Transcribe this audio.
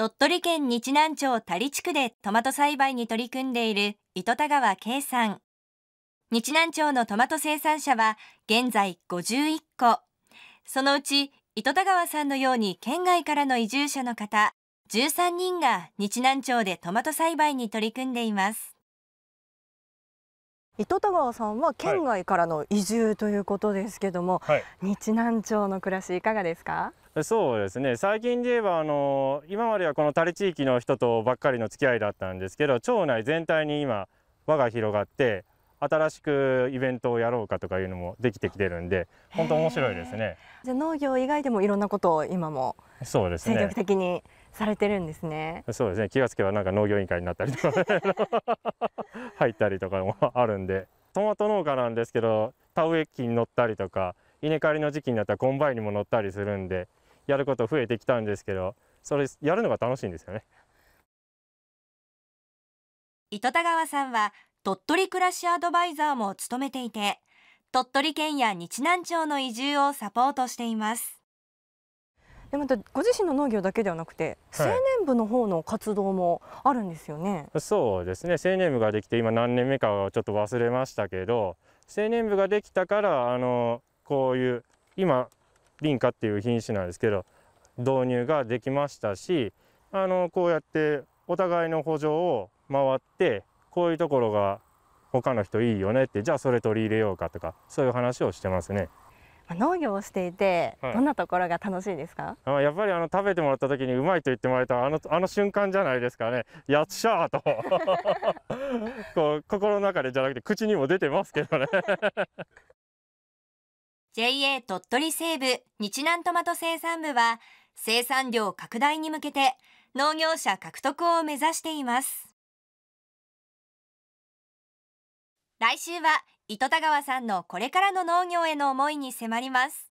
鳥取県日南町田里地区でトマト栽培に取り組んでいる糸田川圭さん。日南町のトマト生産者は現在51個。そのうち糸田川さんのように県外からの移住者の方13人が日南町でトマト栽培に取り組んでいます。糸田川さんは県外からの移住ということですけども、はい、日南町の暮らしいかがですかそうですね最近で言えばあの今まではこの垂地域の人とばっかりの付き合いだったんですけど町内全体に今輪が広がって新しくイベントをやろうかとかいうのもできてきてるんで本当面白いですねじゃ農業以外でもいろんなことを今もそうですね積極的にされてるんですねそうですね気がつけばなんか農業委員会になったりとか入ったりとかもあるんでトマト農家なんですけど田植え機に乗ったりとか稲刈りの時期になったらコンバインにも乗ったりするんでやること増えてきたんですけどそれやるのが楽しいんですよね糸田川さんは鳥取暮らしアドバイザーも務めていて鳥取県や日南町の移住をサポートしていますでまたご自身の農業だけではなくて、はい、青年部の方の活動もあるんですよね、そうですね青年部ができて今何年目かはちょっと忘れましたけど青年部ができたからあのこういう今リンカっていう品種なんですけど導入ができましたしあのこうやってお互いの補助を回ってこういうところが他の人いいよねってじゃあそれ取り入れようかとかそういう話をしてますね。農業をしていて、はい、どんなところが楽しいですかあやっぱりあの食べてもらった時にうまいと言ってもらえたあのあの瞬間じゃないですかねやっしゃーと こう心の中でじゃなくて口にも出てますけどね JA 鳥取西部日南トマト生産部は生産量拡大に向けて農業者獲得を目指しています来週は糸田川さんのこれからの農業への思いに迫ります